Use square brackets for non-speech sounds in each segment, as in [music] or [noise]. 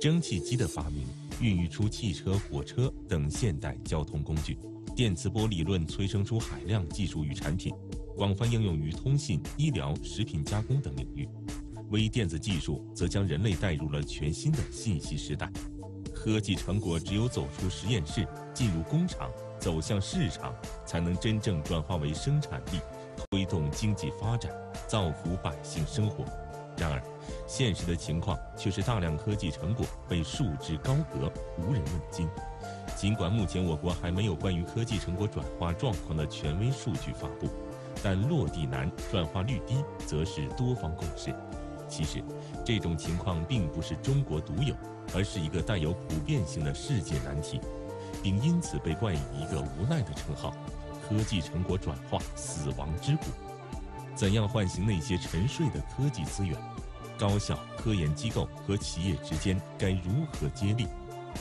蒸汽机的发明孕育出汽车、火车等现代交通工具，电磁波理论催生出海量技术与产品，广泛应用于通信、医疗、食品加工等领域。微电子技术则将人类带入了全新的信息时代。科技成果只有走出实验室，进入工厂，走向市场，才能真正转化为生产力，推动经济发展，造福百姓生活。然而，现实的情况却是大量科技成果被束之高阁，无人问津。尽管目前我国还没有关于科技成果转化状况的权威数据发布，但落地难、转化率低，则是多方共识。其实，这种情况并不是中国独有，而是一个带有普遍性的世界难题，并因此被冠以一个无奈的称号——科技成果转化“死亡之谷”。怎样唤醒那些沉睡的科技资源？高校、科研机构和企业之间该如何接力？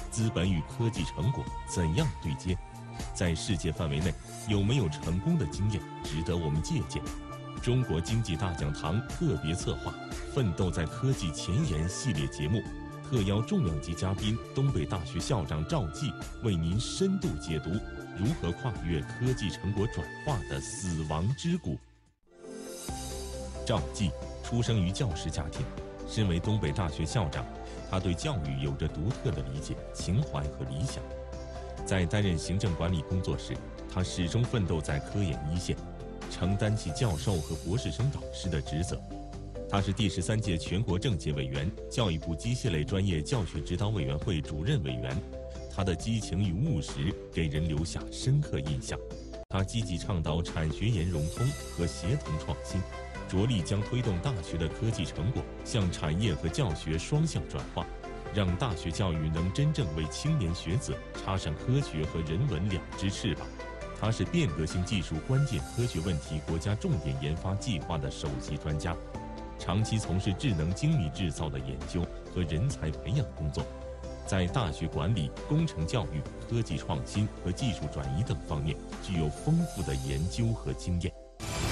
资本与科技成果怎样对接？在世界范围内，有没有成功的经验值得我们借鉴？中国经济大讲堂特别策划《奋斗在科技前沿》系列节目，特邀重量级嘉宾东北大学校长赵继为您深度解读如何跨越科技成果转化的死亡之谷。赵继出生于教师家庭，身为东北大学校长，他对教育有着独特的理解、情怀和理想。在担任行政管理工作时，他始终奋斗在科研一线，承担起教授和博士生导师的职责。他是第十三届全国政协委员、教育部机械类专业教学指导委员会主任委员。他的激情与务实给人留下深刻印象。他积极倡导产学研融通和协同创新。着力将推动大学的科技成果向产业和教学双向转化，让大学教育能真正为青年学子插上科学和人文两只翅膀。他是变革性技术关键科学问题国家重点研发计划的首席专家，长期从事智能精密制造的研究和人才培养工作，在大学管理、工程教育、科技创新和技术转移等方面具有丰富的研究和经验。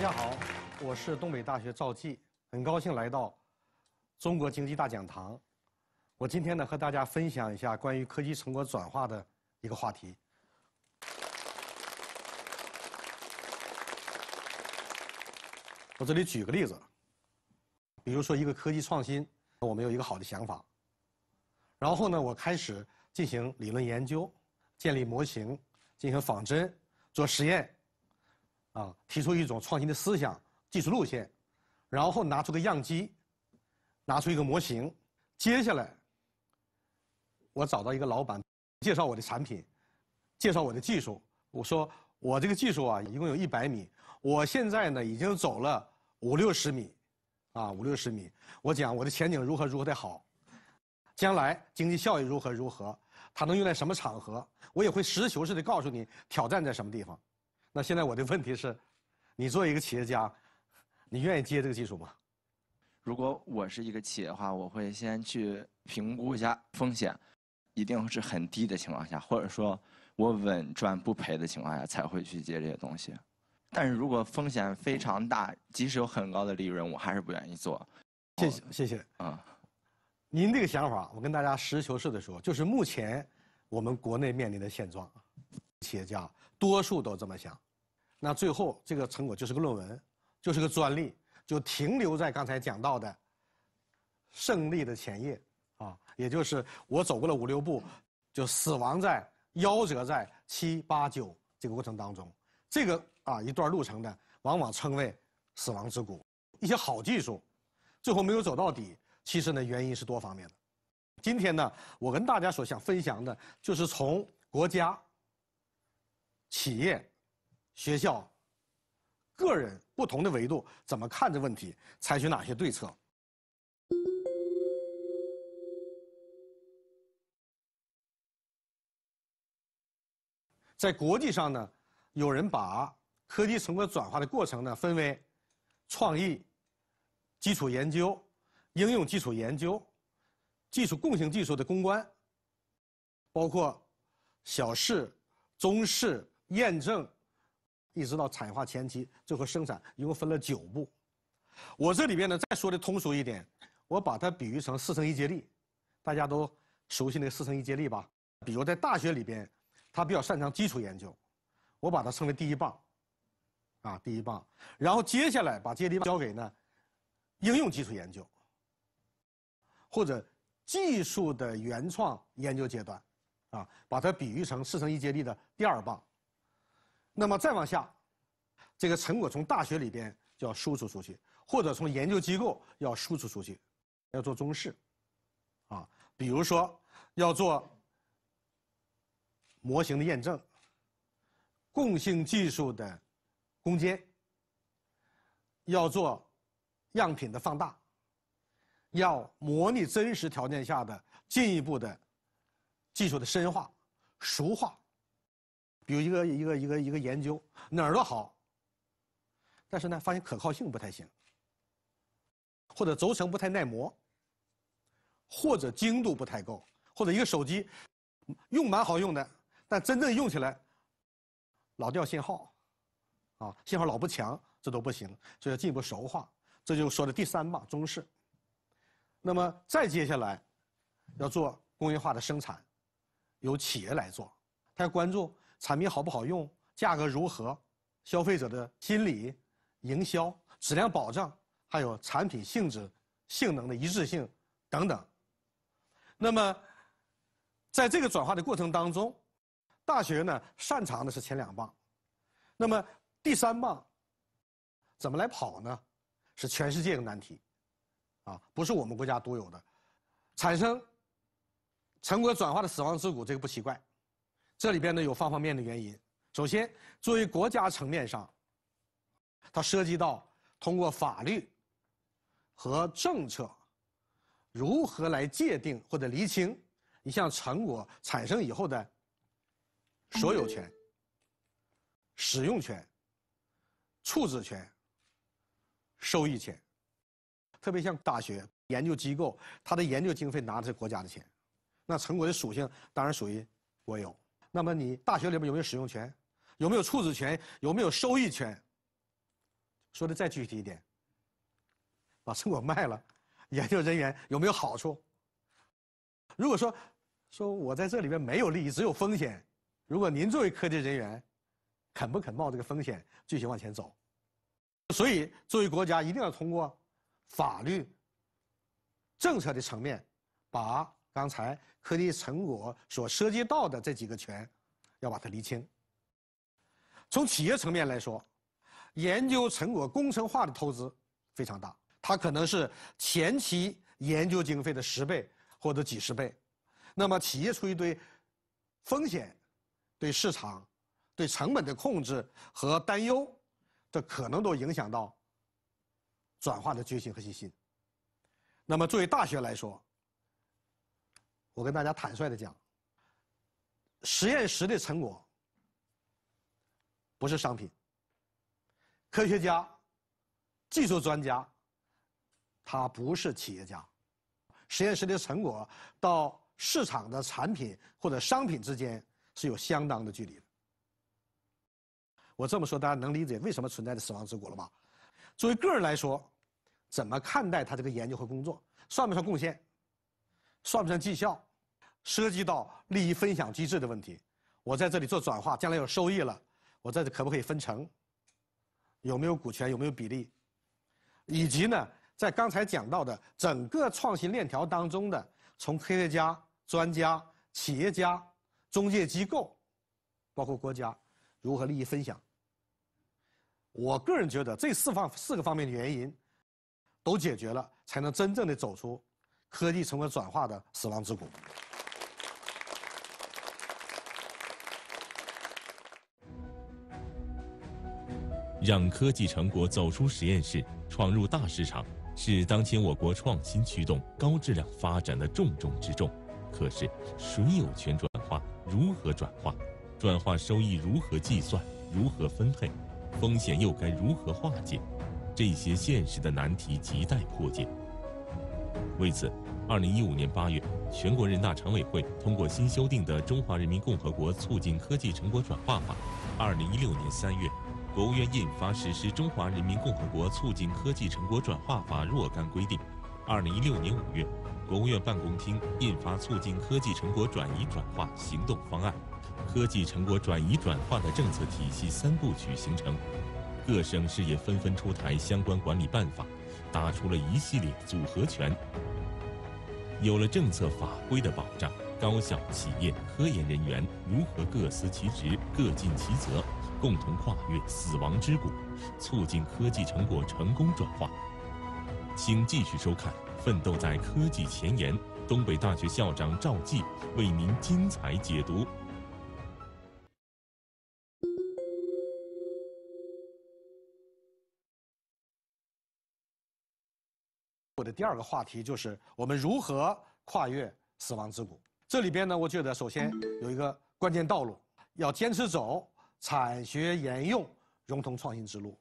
大家好，我是东北大学赵继，很高兴来到中国经济大讲堂。我今天呢，和大家分享一下关于科技成果转化的一个话题。我这里举个例子，比如说一个科技创新，我们有一个好的想法，然后呢，我开始进行理论研究，建立模型，进行仿真，做实验。啊，提出一种创新的思想、技术路线，然后拿出个样机，拿出一个模型，接下来我找到一个老板，介绍我的产品，介绍我的技术。我说我这个技术啊，一共有一百米，我现在呢已经走了五六十米，啊五六十米。我讲我的前景如何如何的好，将来经济效益如何如何，它能用在什么场合？我也会实事求是地告诉你挑战在什么地方。那现在我的问题是，你作为一个企业家，你愿意接这个技术吗？如果我是一个企业的话，我会先去评估一下风险，一定是很低的情况下，或者说我稳赚不赔的情况下才会去接这些东西。但是如果风险非常大，即使有很高的利润，我还是不愿意做。谢谢谢谢。嗯，您这个想法，我跟大家实事求是的说，就是目前我们国内面临的现状，企业家多数都这么想。那最后，这个成果就是个论文，就是个专利，就停留在刚才讲到的胜利的前夜啊，也就是我走过了五六步，就死亡在、夭折在七八九这个过程当中，这个啊一段路程呢，往往称为死亡之谷。一些好技术最后没有走到底，其实呢原因是多方面的。今天呢，我跟大家所想分享的，就是从国家、企业。学校、个人不同的维度怎么看这问题，采取哪些对策？在国际上呢，有人把科技成果转化的过程呢分为：创意、基础研究、应用基础研究、技术共性技术的攻关，包括小试、中试、验证。一直到产业化前期，最后生产一共分了九步。我这里边呢，再说的通俗一点，我把它比喻成四乘一接力，大家都熟悉那个四乘一接力吧？比如在大学里边，他比较擅长基础研究，我把它称为第一棒，啊，第一棒。然后接下来把接力交给呢，应用基础研究，或者技术的原创研究阶段，啊，把它比喻成四乘一接力的第二棒。那么再往下，这个成果从大学里边就要输出出去，或者从研究机构要输出出去，要做中试，啊，比如说要做模型的验证、共性技术的攻坚，要做样品的放大，要模拟真实条件下的进一步的技术的深化、熟化。比如一个一个一个一个研究哪儿都好，但是呢，发现可靠性不太行，或者轴承不太耐磨，或者精度不太够，或者一个手机用蛮好用的，但真正用起来老掉信号，啊，信号老不强，这都不行，所以要进一步熟化，这就说的第三棒中式。那么再接下来要做工业化的生产，由企业来做，他要关注。产品好不好用，价格如何，消费者的心理、营销、质量保障，还有产品性质、性能的一致性等等。那么，在这个转化的过程当中，大学呢擅长的是前两棒，那么第三棒怎么来跑呢？是全世界的难题，啊，不是我们国家独有的，产生成果转化的死亡之谷，这个不奇怪。这里边呢有方方面面的原因。首先，作为国家层面上，它涉及到通过法律和政策，如何来界定或者厘清一项成果产生以后的所有权、使用权、处置权、收益权。特别像大学研究机构，它的研究经费拿的是国家的钱，那成果的属性当然属于国有。那么你大学里面有没有使用权，有没有处置权，有没有收益权？说的再具体一点，把成果卖了，研究人员 [laughs] 有没有好处？如果说，说我在这里面没有利益，只有风险，如果您作为科技人员，肯不肯冒这个风险继续往前走？所以作为国家一定要通过法律、政策的层面，把。刚才科技成果所涉及到的这几个权，要把它厘清。从企业层面来说，研究成果工程化的投资非常大，它可能是前期研究经费的十倍或者几十倍。那么，企业出于对风险、对市场、对成本的控制和担忧，这可能都影响到转化的决心和信心。那么，作为大学来说，我跟大家坦率的讲，实验室的成果不是商品。科学家、技术专家，他不是企业家。实验室的成果到市场的产品或者商品之间是有相当的距离的。我这么说，大家能理解为什么存在着死亡之谷了吧？作为个人来说，怎么看待他这个研究和工作，算不算贡献，算不算绩效？涉及到利益分享机制的问题，我在这里做转化，将来有收益了，我在这可不可以分成？有没有股权？有没有比例？以及呢，在刚才讲到的整个创新链条当中的，从科学家、专家、企业家、中介机构，包括国家，如何利益分享？我个人觉得，这四方四个方面的原因，都解决了，才能真正的走出科技成果转化的死亡之谷。让科技成果走出实验室，闯入大市场，是当前我国创新驱动高质量发展的重中之重。可是，谁有权转化？如何转化？转化收益如何计算？如何分配？风险又该如何化解？这些现实的难题亟待破解。为此，二零一五年八月，全国人大常委会通过新修订的《中华人民共和国促进科技成果转化法》，二零一六年三月。国务院印发实施《中华人民共和国促进科技成果转化法》若干规定。二零一六年五月，国务院办公厅印发《促进科技成果转化行动方案》，科技成果转移转化的政策体系三部曲形成。各省市也纷纷出台相关管理办法，打出了一系列组合拳。有了政策法规的保障，高校、企业、科研人员如何各司其职、各尽其责？共同跨越死亡之谷，促进科技成果成功转化。请继续收看《奋斗在科技前沿》，东北大学校长赵继为您精彩解读。我的第二个话题就是我们如何跨越死亡之谷。这里边呢，我觉得首先有一个关键道路要坚持走。产学研用融通创新之路，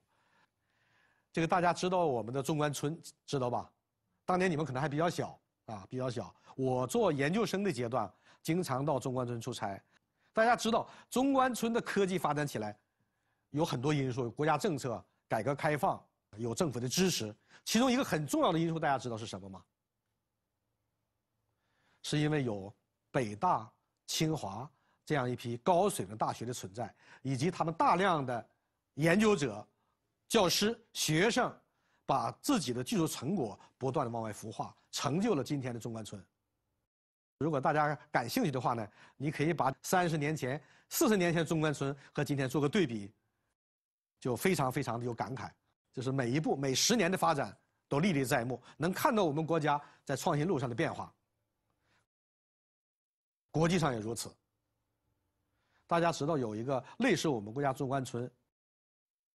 这个大家知道我们的中关村知道吧？当年你们可能还比较小啊，比较小。我做研究生的阶段，经常到中关村出差。大家知道中关村的科技发展起来，有很多因素：国家政策、改革开放、有政府的支持。其中一个很重要的因素，大家知道是什么吗？是因为有北大、清华。这样一批高水平大学的存在，以及他们大量的研究者、教师、学生，把自己的技术成果不断的往外孵化，成就了今天的中关村。如果大家感兴趣的话呢，你可以把三十年前、四十年前中关村和今天做个对比，就非常非常的有感慨，就是每一步、每十年的发展都历历在目，能看到我们国家在创新路上的变化。国际上也如此。大家知道有一个类似我们国家中关村，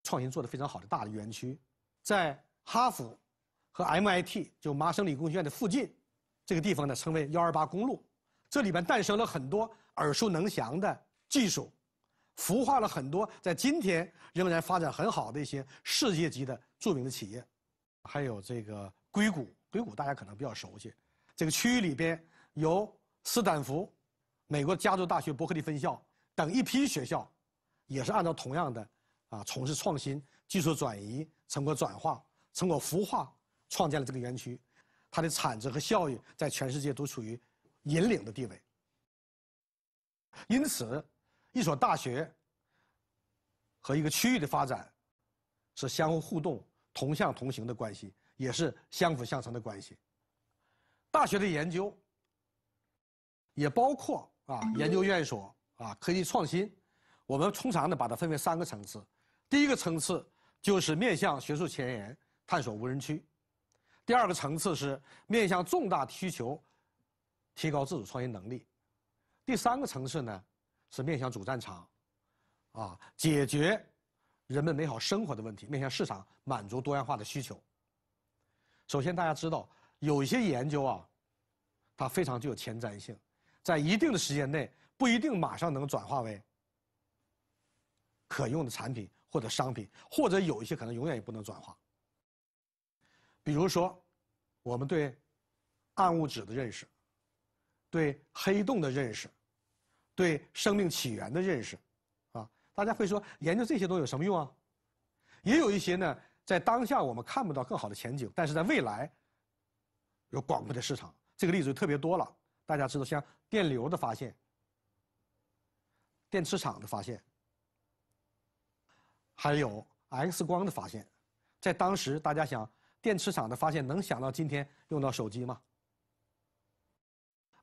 创新做得非常好的大的园区，在哈佛和 MIT 就麻省理工学院的附近，这个地方呢称为幺二八公路，这里边诞生了很多耳熟能详的技术，孵化了很多在今天仍然发展很好的一些世界级的著名的企业，还有这个硅谷，硅谷大家可能比较熟悉，这个区域里边有斯坦福，美国加州大学伯克利分校。等一批学校，也是按照同样的啊，从事创新、技术转移、成果转化、成果孵化，创建了这个园区，它的产值和效益在全世界都处于引领的地位。因此，一所大学和一个区域的发展是相互互动、同向同行的关系，也是相辅相成的关系。大学的研究，也包括啊，研究院所。啊，科技创新，我们通常呢把它分为三个层次。第一个层次就是面向学术前沿探索无人区；第二个层次是面向重大需求，提高自主创新能力；第三个层次呢，是面向主战场，啊，解决人们美好生活的问题，面向市场满足多样化的需求。首先，大家知道有一些研究啊，它非常具有前瞻性，在一定的时间内。不一定马上能转化为可用的产品或者商品，或者有一些可能永远也不能转化。比如说，我们对暗物质的认识、对黑洞的认识、对生命起源的认识，啊，大家会说研究这些东西有什么用啊？也有一些呢，在当下我们看不到更好的前景，但是在未来有广阔的市场。这个例子就特别多了。大家知道，像电流的发现。电磁场的发现，还有 X 光的发现，在当时，大家想电磁场的发现能想到今天用到手机吗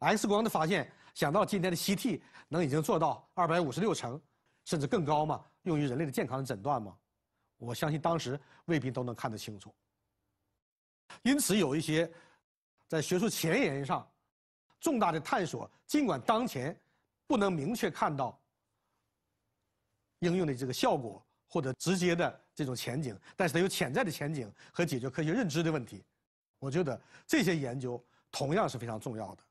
？X 光的发现想到今天的 CT 能已经做到二百五十六层，甚至更高吗？用于人类的健康的诊断吗？我相信当时未必都能看得清楚。因此，有一些在学术前沿上重大的探索，尽管当前不能明确看到。应用的这个效果或者直接的这种前景，但是它有潜在的前景和解决科学认知的问题。我觉得这些研究同样是非常重要的，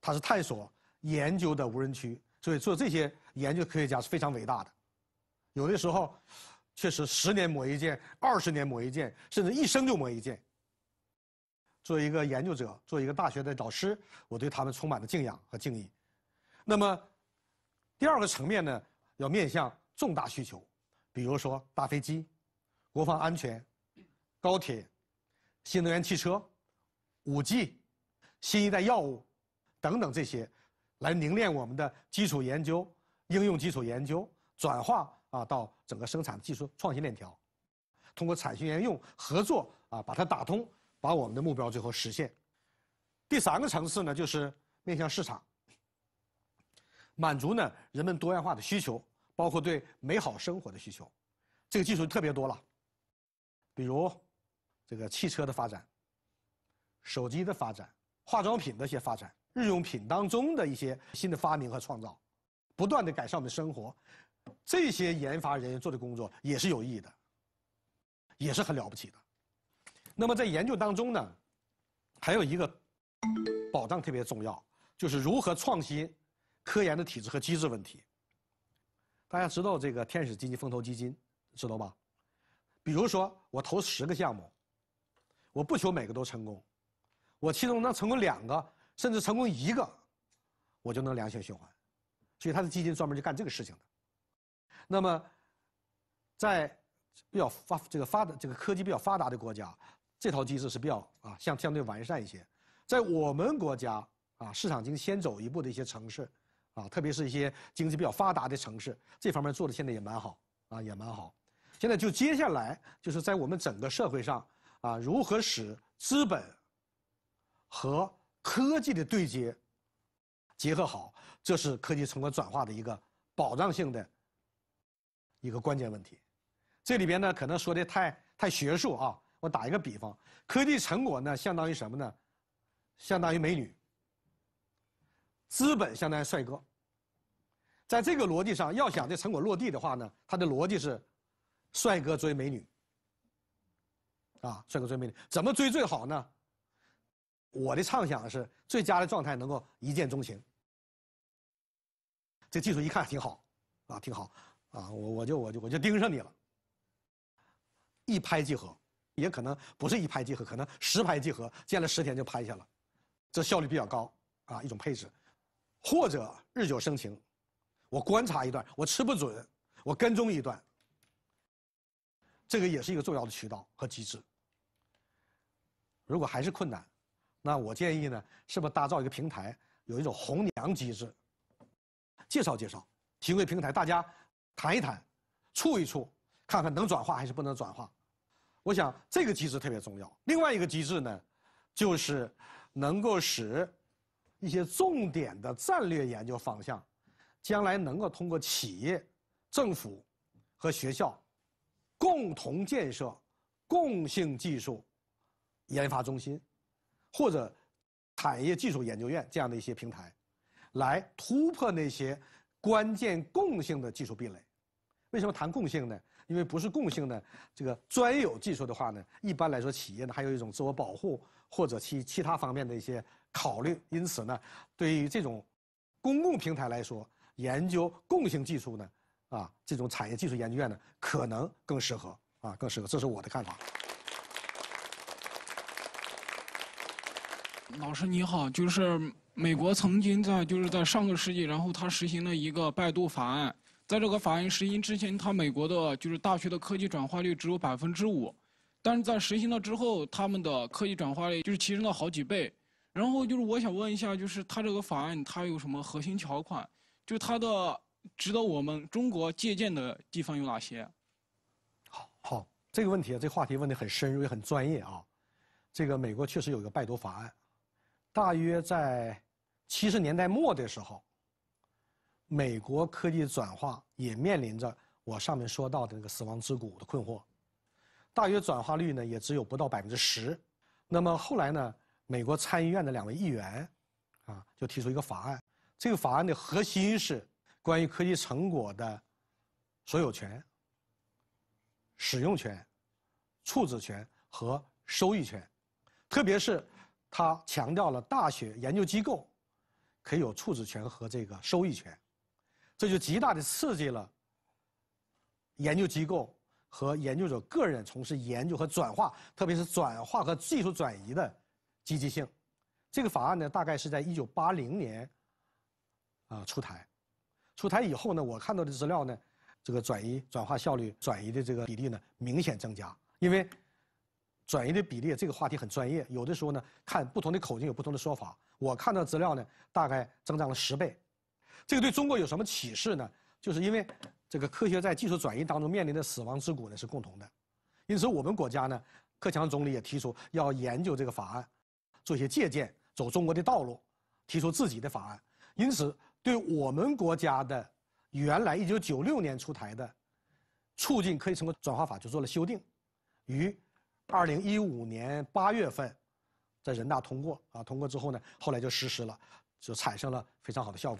它是探索研究的无人区。所以做这些研究科学家是非常伟大的。有的时候确实十年磨一剑，二十年磨一剑，甚至一生就磨一剑。作为一个研究者，作为一个大学的导师，我对他们充满了敬仰和敬意。那么第二个层面呢，要面向。重大需求，比如说大飞机、国防安全、高铁、新能源汽车、五 G、新一代药物等等这些，来凝练我们的基础研究、应用基础研究转化啊，到整个生产技术创新链条，通过产学研用合作啊，把它打通，把我们的目标最后实现。第三个层次呢，就是面向市场，满足呢人们多样化的需求。包括对美好生活的需求，这个技术特别多了，比如这个汽车的发展、手机的发展、化妆品的一些发展、日用品当中的一些新的发明和创造，不断的改善我们的生活，这些研发人员做的工作也是有意义的，也是很了不起的。那么在研究当中呢，还有一个保障特别重要，就是如何创新科研的体制和机制问题。大家知道这个天使基金、风投基金，知道吧？比如说我投十个项目，我不求每个都成功，我其中能成功两个，甚至成功一个，我就能良性循环。所以他的基金专门就干这个事情的。那么，在比较发这个发达、这个科技比较发达的国家，这套机制是比较啊相相对完善一些。在我们国家啊，市场经济先走一步的一些城市。啊，特别是一些经济比较发达的城市，这方面做的现在也蛮好，啊，也蛮好。现在就接下来就是在我们整个社会上，啊，如何使资本和科技的对接结合好，这是科技成果转化的一个保障性的一个关键问题。这里边呢，可能说的太太学术啊，我打一个比方，科技成果呢相当于什么呢？相当于美女。资本相当于帅哥，在这个逻辑上，要想这成果落地的话呢，它的逻辑是，帅哥追美女。啊，帅哥追美女，怎么追最好呢？我的畅想是，最佳的状态能够一见钟情。这技术一看挺好，啊挺好，啊我我就我就我就盯上你了，一拍即合，也可能不是一拍即合，可能十拍即合，见了十天就拍下了，这效率比较高啊，一种配置。或者日久生情，我观察一段，我吃不准，我跟踪一段。这个也是一个重要的渠道和机制。如果还是困难，那我建议呢，是不是打造一个平台，有一种红娘机制，介绍介绍，提供平台，大家谈一谈，处一处，看看能转化还是不能转化。我想这个机制特别重要。另外一个机制呢，就是能够使。一些重点的战略研究方向，将来能够通过企业、政府和学校共同建设共性技术研发中心或者产业技术研究院这样的一些平台，来突破那些关键共性的技术壁垒。为什么谈共性呢？因为不是共性的这个专有技术的话呢，一般来说，企业呢还有一种自我保护或者其其他方面的一些考虑。因此呢，对于这种公共平台来说，研究共性技术呢，啊，这种产业技术研究院呢，可能更适合啊，更适合。这是我的看法。老师你好，就是美国曾经在就是在上个世纪，然后它实行了一个拜杜法案。在这个法案实行之前，它美国的就是大学的科技转化率只有百分之五，但是在实行了之后，他们的科技转化率就是提升了好几倍。然后就是我想问一下，就是它这个法案它有什么核心条款？就它的值得我们中国借鉴的地方有哪些？好好，这个问题啊，这话题问的很深入、很专业啊。这个美国确实有一个拜读法案，大约在七十年代末的时候。美国科技转化也面临着我上面说到的那个“死亡之谷”的困惑，大约转化率呢也只有不到百分之十。那么后来呢，美国参议院的两位议员，啊，就提出一个法案。这个法案的核心是关于科技成果的所有权、使用权、处置权和收益权，特别是他强调了大学研究机构可以有处置权和这个收益权。这就极大的刺激了研究机构和研究者个人从事研究和转化，特别是转化和技术转移的积极性。这个法案呢，大概是在一九八零年啊出台。出台以后呢，我看到的资料呢，这个转移转化效率转移的这个比例呢，明显增加。因为转移的比例这个话题很专业，有的时候呢，看不同的口径有不同的说法。我看到的资料呢，大概增长了十倍。这个对中国有什么启示呢？就是因为这个科学在技术转移当中面临的死亡之谷呢是共同的，因此我们国家呢，克强总理也提出要研究这个法案，做一些借鉴，走中国的道路，提出自己的法案。因此，对我们国家的原来一九九六年出台的《促进科技成果转化法》就做了修订，于二零一五年八月份在人大通过啊，通过之后呢，后来就实施了，就产生了非常好的效果。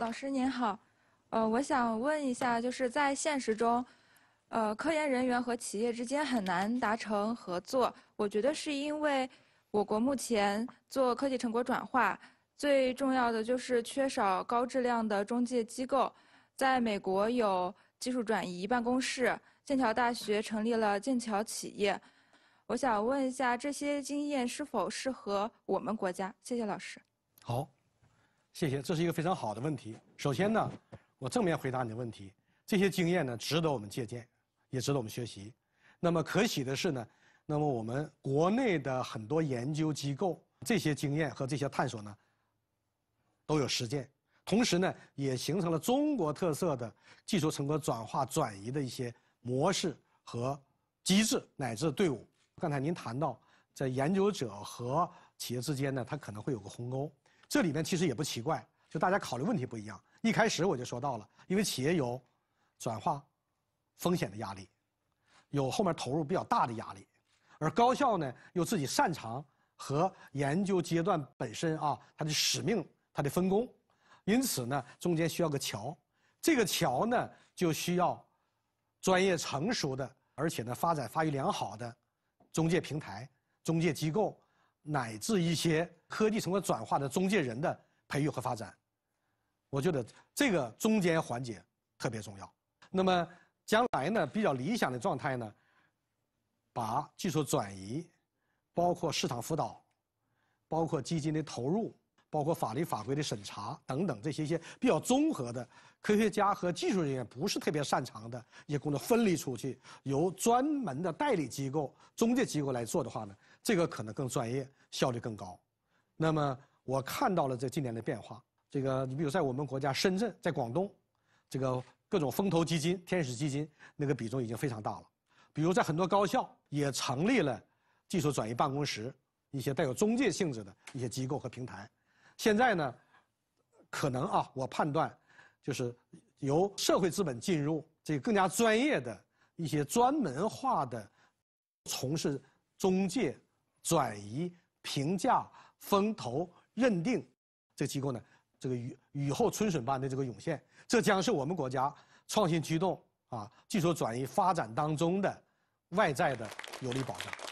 老师您好，呃，我想问一下，就是在现实中，呃，科研人员和企业之间很难达成合作。我觉得是因为我国目前做科技成果转化最重要的就是缺少高质量的中介机构。在美国有技术转移办公室，剑桥大学成立了剑桥企业。我想问一下，这些经验是否适合我们国家？谢谢老师。好。谢谢，这是一个非常好的问题。首先呢，我正面回答你的问题，这些经验呢值得我们借鉴，也值得我们学习。那么可喜的是呢，那么我们国内的很多研究机构，这些经验和这些探索呢，都有实践，同时呢也形成了中国特色的技术成果转化转移的一些模式和机制乃至队伍。刚才您谈到，在研究者和企业之间呢，它可能会有个鸿沟。这里面其实也不奇怪，就大家考虑问题不一样。一开始我就说到了，因为企业有转化风险的压力，有后面投入比较大的压力，而高校呢又自己擅长和研究阶段本身啊它的使命、它的分工，因此呢中间需要个桥，这个桥呢就需要专业成熟的，而且呢发展发育良好的中介平台、中介机构。乃至一些科技成果转化的中介人的培育和发展，我觉得这个中间环节特别重要。那么将来呢，比较理想的状态呢，把技术转移、包括市场辅导、包括基金的投入、包括法律法规的审查等等这些一些比较综合的科学家和技术人员不是特别擅长的一些工作分离出去，由专门的代理机构、中介机构来做的话呢？这个可能更专业，效率更高。那么我看到了这近年的变化。这个你比如在我们国家深圳，在广东，这个各种风投基金、天使基金那个比重已经非常大了。比如在很多高校也成立了技术转移办公室，一些带有中介性质的一些机构和平台。现在呢，可能啊，我判断就是由社会资本进入这个更加专业的一些专门化的从事中介。转移评价、风投认定，这机构呢，这个雨雨后春笋般的这个涌现，这将是我们国家创新驱动啊技术转移发展当中的外在的有力保障。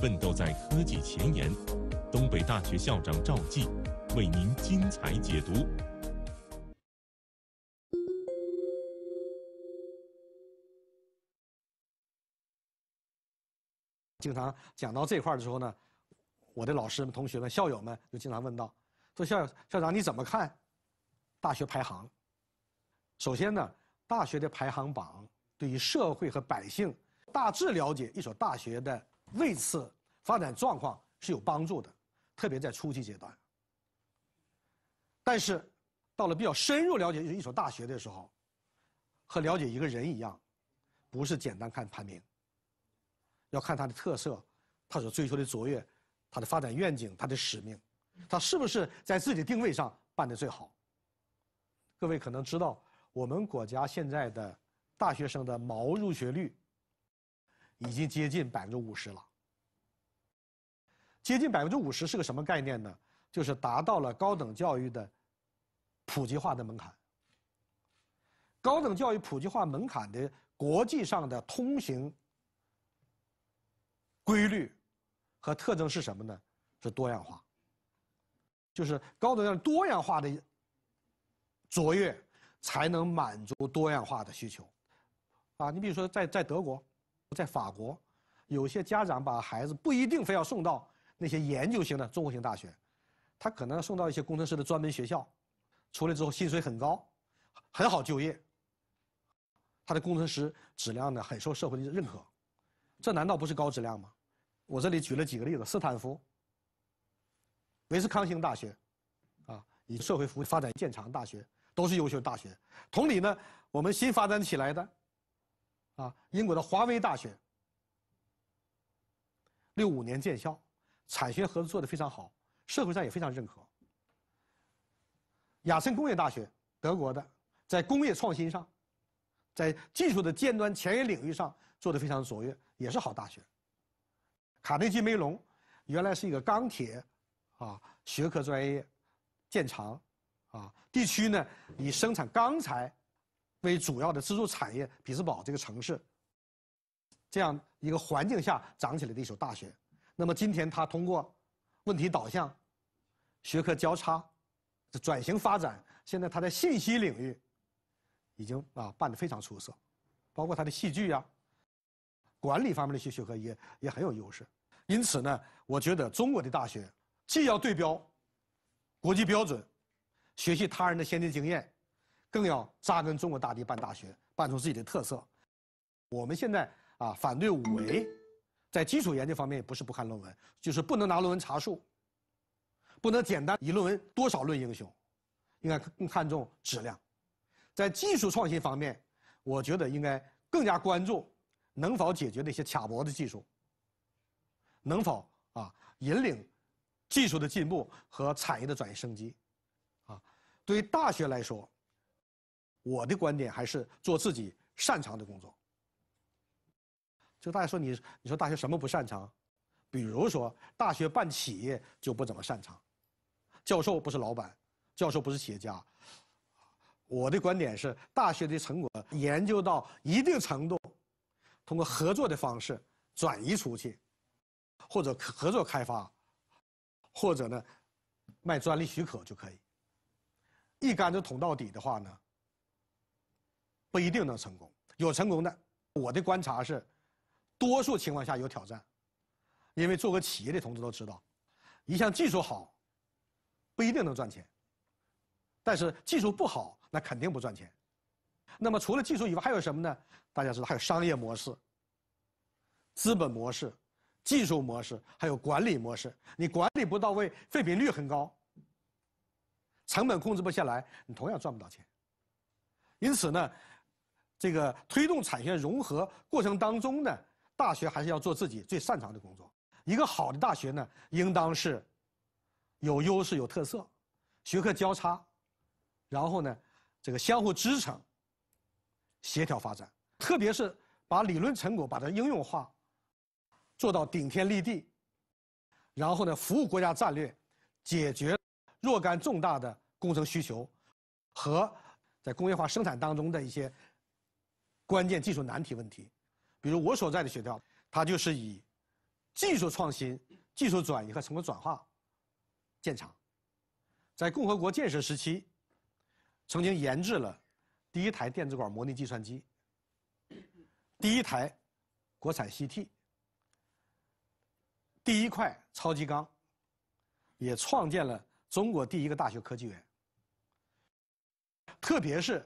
奋斗在科技前沿，东北大学校长赵继为您精彩解读。经常讲到这块的时候呢，我的老师们、同学们、校友们就经常问到：“说校校长你怎么看大学排行？”首先呢，大学的排行榜对于社会和百姓大致了解一所大学的。为此，发展状况是有帮助的，特别在初期阶段。但是，到了比较深入了解一所大学的时候，和了解一个人一样，不是简单看排名，要看他的特色，他所追求的卓越，他的发展愿景，他的使命，他是不是在自己定位上办的最好。各位可能知道，我们国家现在的大学生的毛入学率。已经接近百分之五十了。接近百分之五十是个什么概念呢？就是达到了高等教育的普及化的门槛。高等教育普及化门槛的国际上的通行规律和特征是什么呢？是多样化。就是高等教育多样化的卓越，才能满足多样化的需求。啊，你比如说在在德国。在法国，有些家长把孩子不一定非要送到那些研究型的综合性大学，他可能送到一些工程师的专门学校，出来之后薪水很高，很好就业。他的工程师质量呢很受社会的认可，这难道不是高质量吗？我这里举了几个例子：斯坦福、维斯康星大学，啊，以社会服务发展见长大学都是优秀大学。同理呢，我们新发展起来的。啊，英国的华威大学，六五年建校，产学合作做得非常好，社会上也非常认可。亚琛工业大学，德国的，在工业创新上，在技术的尖端前沿领域上做得非常卓越，也是好大学。卡内基梅隆，原来是一个钢铁，啊，学科专业，建厂，啊，地区呢以生产钢材。为主要的支柱产业，匹兹堡这个城市。这样一个环境下长起来的一所大学，那么今天它通过问题导向、学科交叉、转型发展，现在它在信息领域已经啊办得非常出色，包括它的戏剧呀、管理方面的一些学科也也很有优势。因此呢，我觉得中国的大学既要对标国际标准，学习他人的先进经验。更要扎根中国大地办大学，办出自己的特色。我们现在啊，反对五唯，在基础研究方面也不是不看论文，就是不能拿论文查数，不能简单以论文多少论英雄，应该更看重质量。在技术创新方面，我觉得应该更加关注能否解决那些卡脖子技术，能否啊引领技术的进步和产业的转型升级。啊，对大学来说。我的观点还是做自己擅长的工作。就大家说你，你说大学什么不擅长？比如说大学办企业就不怎么擅长。教授不是老板，教授不是企业家。我的观点是，大学的成果研究到一定程度，通过合作的方式转移出去，或者合作开发，或者呢卖专利许可就可以。一竿子捅到底的话呢？不一定能成功，有成功的。我的观察是，多数情况下有挑战，因为做个企业的同志都知道，一项技术好，不一定能赚钱；但是技术不好，那肯定不赚钱。那么除了技术以外，还有什么呢？大家知道，还有商业模式、资本模式、技术模式，还有管理模式。你管理不到位，废品率很高，成本控制不下来，你同样赚不到钱。因此呢？这个推动产学融合过程当中呢，大学还是要做自己最擅长的工作。一个好的大学呢，应当是，有优势、有特色，学科交叉，然后呢，这个相互支撑、协调发展，特别是把理论成果把它应用化，做到顶天立地，然后呢，服务国家战略，解决若干重大的工程需求和在工业化生产当中的一些。关键技术难题问题，比如我所在的学校，它就是以技术创新、技术转移和成果转化建厂。在共和国建设时期，曾经研制了第一台电子管模拟计算机、第一台国产 CT、第一块超级钢，也创建了中国第一个大学科技园。特别是，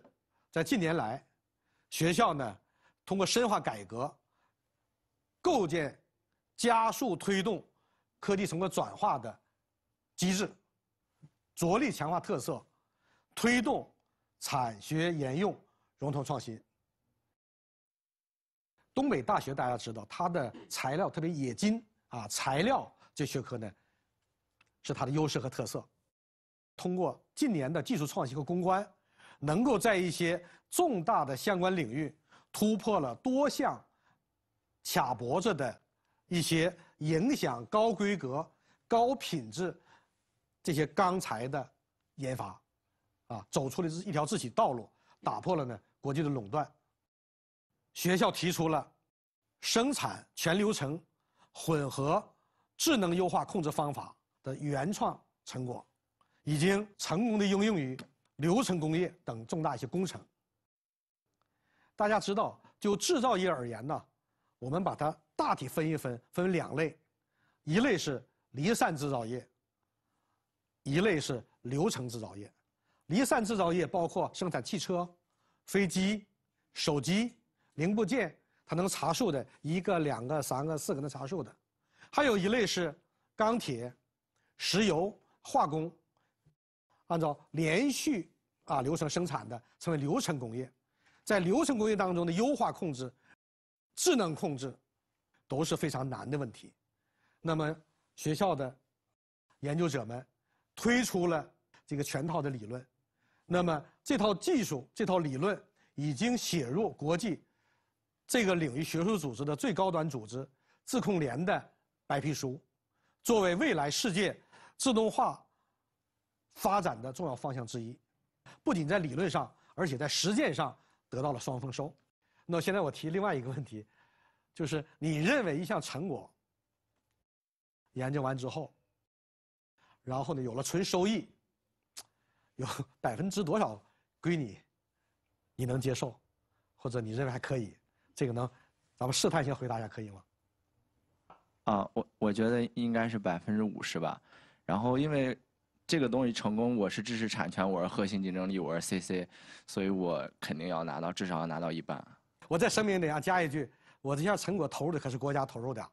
在近年来。学校呢，通过深化改革，构建、加速推动科技成果转化的机制，着力强化特色，推动产学研用融通创新。东北大学大家知道，它的材料，特别冶金啊材料这学科呢，是它的优势和特色。通过近年的技术创新和攻关。能够在一些重大的相关领域突破了多项卡脖子的一些影响高规格、高品质这些钢材的研发啊，走出了一条自己道路，打破了呢国际的垄断。学校提出了生产全流程混合智能优化控制方法的原创成果，已经成功的应用于。流程工业等重大一些工程。大家知道，就制造业而言呢，我们把它大体分一分，分两类：一类是离散制造业，一类是流程制造业。离散制造业包括生产汽车、飞机、手机零部件，它能查数的一个、两个、三个、四个能查数的；还有一类是钢铁、石油、化工。按照连续啊流程生产的称为流程工业，在流程工业当中的优化控制、智能控制都是非常难的问题。那么学校的研究者们推出了这个全套的理论。那么这套技术、这套理论已经写入国际这个领域学术组织的最高端组织自控联的白皮书，作为未来世界自动化。发展的重要方向之一，不仅在理论上，而且在实践上得到了双丰收。那现在我提另外一个问题，就是你认为一项成果研究完之后，然后呢有了纯收益，有 [laughs] 百分之多少归你，你能接受，或者你认为还可以？这个呢，咱们试探性回答一下可以吗？啊，我我觉得应该是百分之五十吧。然后因为。这个东西成功，我是知识产权，我是核心竞争力，我是 CC，所以我肯定要拿到，至少要拿到一半。我在声明里啊加一句，我这项成果投入的可是国家投入的，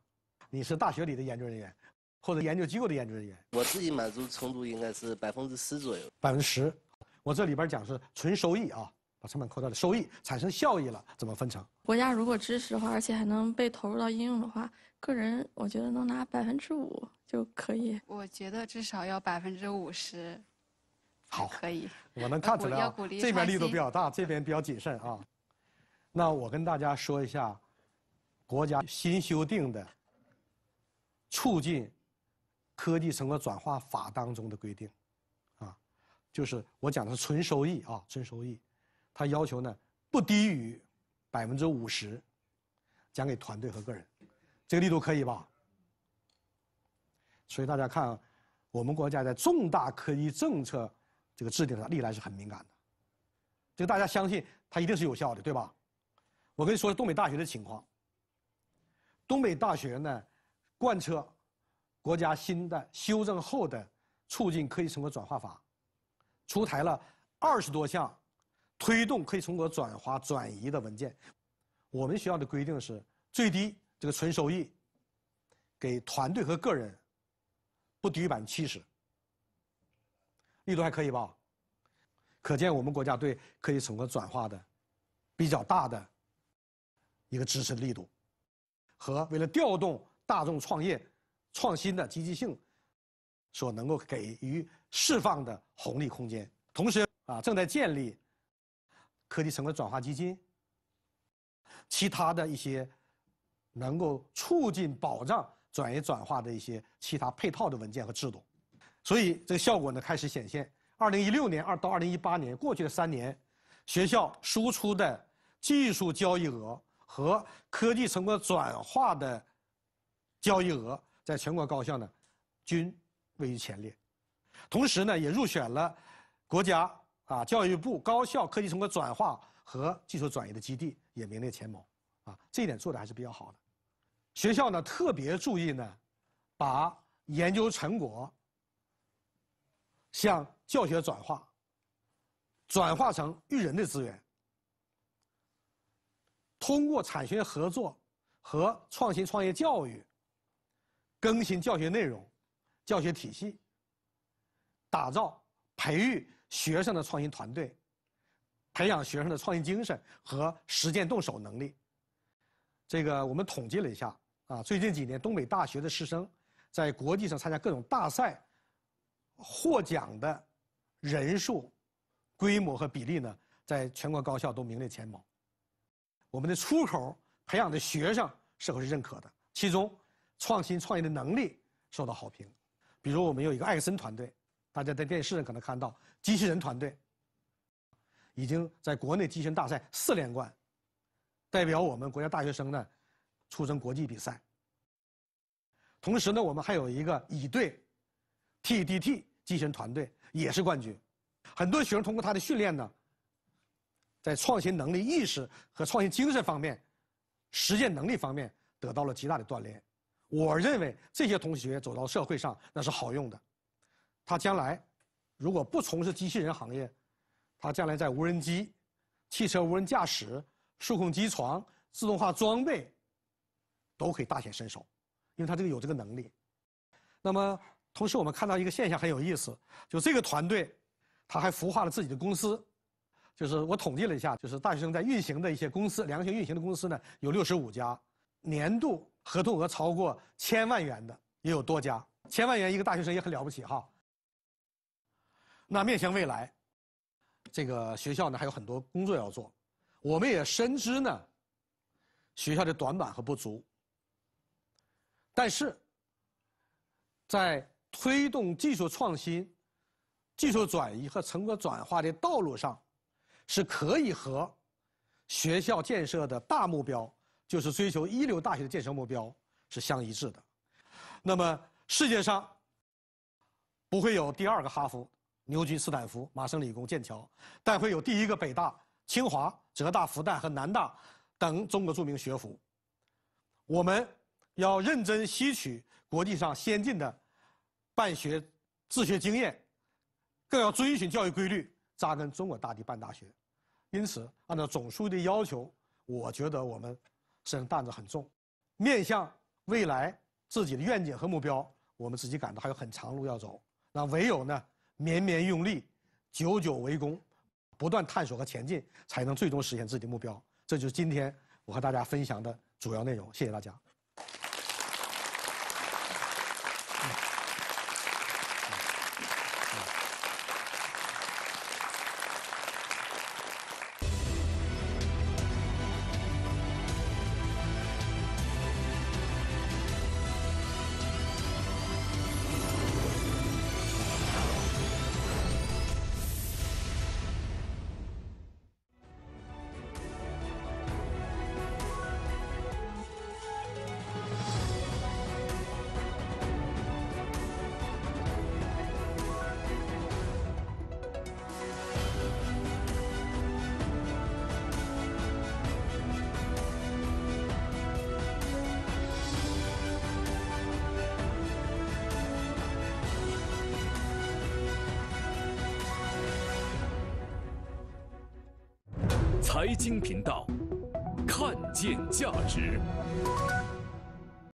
你是大学里的研究人员，或者研究机构的研究人员。我自己满足程度应该是百分之十左右。百分之十，我这里边讲是纯收益啊。把成本扣掉了，收益产生效益了，怎么分成？国家如果支持的话，而且还能被投入到应用的话，个人我觉得能拿百分之五就可以。我觉得至少要百分之五十。好，可以。我能看出来，[laughs] 这边力度比较大，这边比较谨慎啊。那我跟大家说一下，国家新修订的《促进科技成果转化法》当中的规定，啊，就是我讲的是纯收益啊，纯收益。他要求呢，不低于百分之五十，讲给团队和个人，这个力度可以吧？所以大家看，我们国家在重大科技政策这个制定上历来是很敏感的，这个大家相信它一定是有效的，对吧？我跟你说东北大学的情况，东北大学呢，贯彻国家新的修正后的《促进科技成果转化法》，出台了二十多项。推动科技成果转化转移的文件，我们学校的规定是最低这个纯收益，给团队和个人不低于百分之七十。力度还可以吧？可见我们国家对科技成果转化的比较大的一个支持力度，和为了调动大众创业创新的积极性所能够给予释放的红利空间。同时啊，正在建立。科技成果转化基金，其他的一些能够促进保障转移转化的一些其他配套的文件和制度，所以这个效果呢开始显现。二零一六年二到二零一八年过去的三年，学校输出的技术交易额和科技成果转化的交易额在全国高校呢均位于前列，同时呢也入选了国家。啊，教育部高校科技成果转化和技术转移的基地也名列前茅，啊，这一点做的还是比较好的。学校呢特别注意呢，把研究成果向教学转化，转化成育人的资源，通过产学合作和创新创业教育，更新教学内容、教学体系，打造、培育。学生的创新团队，培养学生的创新精神和实践动手能力。这个我们统计了一下啊，最近几年东北大学的师生在国际上参加各种大赛，获奖的人数、规模和比例呢，在全国高校都名列前茅。我们的出口培养的学生社会是认可的，其中创新创业的能力受到好评。比如我们有一个艾森团队。大家在电视上可能看到，机器人团队已经在国内机器人大赛四连冠，代表我们国家大学生呢出征国际比赛。同时呢，我们还有一个乙队 TDT 机器人团队也是冠军。很多学生通过他的训练呢，在创新能力意识和创新精神方面、实践能力方面得到了极大的锻炼。我认为这些同学走到社会上那是好用的。他将来如果不从事机器人行业，他将来在无人机、汽车无人驾驶、数控机床、自动化装备，都可以大显身手，因为他这个有这个能力。那么，同时我们看到一个现象很有意思，就这个团队，他还孵化了自己的公司。就是我统计了一下，就是大学生在运行的一些公司，良性运行的公司呢，有六十五家，年度合同额超过千万元的也有多家，千万元一个大学生也很了不起哈。那面向未来，这个学校呢还有很多工作要做，我们也深知呢学校的短板和不足，但是在推动技术创新、技术转移和成果转化的道路上，是可以和学校建设的大目标，就是追求一流大学的建设目标是相一致的。那么世界上不会有第二个哈佛。牛津、斯坦福、麻省理工、剑桥，但会有第一个北大、清华、浙大、复旦和南大等中国著名学府。我们要认真吸取国际上先进的办学、治学经验，更要遵循教育规律，扎根中国大地办大学。因此，按照总书记的要求，我觉得我们上担子很重。面向未来，自己的愿景和目标，我们自己感到还有很长路要走。那唯有呢？绵绵用力，久久为功，不断探索和前进，才能最终实现自己的目标。这就是今天我和大家分享的主要内容。谢谢大家。